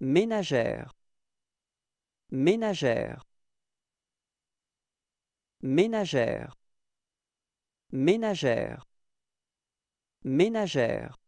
Ménagère Ménagère Ménagère Ménagère Ménagère